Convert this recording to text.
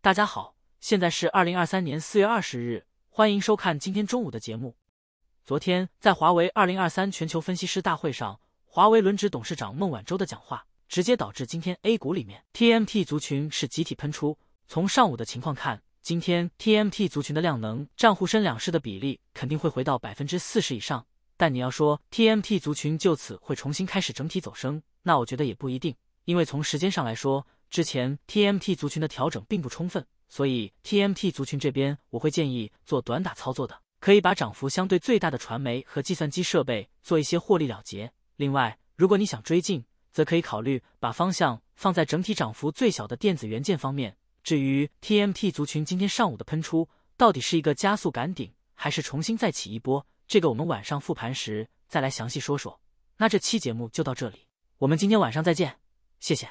大家好，现在是二零二三年四月二十日，欢迎收看今天中午的节目。昨天在华为二零二三全球分析师大会上，华为轮值董事长孟晚舟的讲话，直接导致今天 A 股里面 TMT 族群是集体喷出。从上午的情况看，今天 TMT 族群的量能占沪深两市的比例肯定会回到百分之四十以上。但你要说 TMT 族群就此会重新开始整体走升，那我觉得也不一定。因为从时间上来说，之前 TMT 族群的调整并不充分，所以 TMT 族群这边我会建议做短打操作的，可以把涨幅相对最大的传媒和计算机设备做一些获利了结。另外，如果你想追进，则可以考虑把方向放在整体涨幅最小的电子元件方面。至于 TMT 族群今天上午的喷出，到底是一个加速赶顶，还是重新再起一波，这个我们晚上复盘时再来详细说说。那这期节目就到这里，我们今天晚上再见。谢谢。